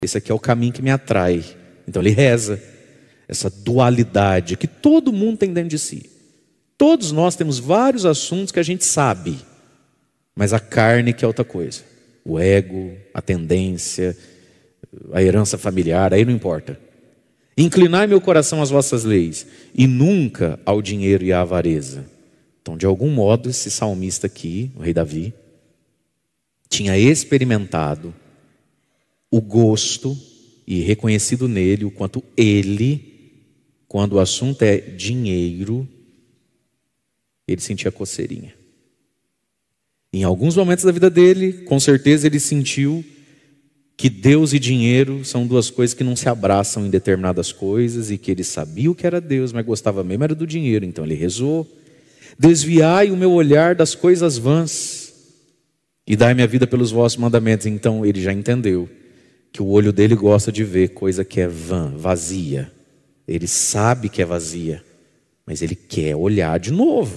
Esse aqui é o caminho que me atrai. Então ele reza. Essa dualidade que todo mundo tem dentro de si. Todos nós temos vários assuntos que a gente sabe, mas a carne que é outra coisa. O ego, a tendência, a herança familiar, aí não importa. Inclinai meu coração às vossas leis e nunca ao dinheiro e à avareza. Então, de algum modo, esse salmista aqui, o rei Davi, tinha experimentado o gosto e reconhecido nele o quanto ele, quando o assunto é dinheiro, ele sentia coceirinha. Em alguns momentos da vida dele, com certeza ele sentiu que Deus e dinheiro são duas coisas que não se abraçam em determinadas coisas e que ele sabia o que era Deus, mas gostava mesmo era do dinheiro, então ele rezou. Desviai o meu olhar das coisas vãs e dai minha vida pelos vossos mandamentos. Então ele já entendeu que o olho dele gosta de ver coisa que é vã, vazia. Ele sabe que é vazia, mas ele quer olhar de novo.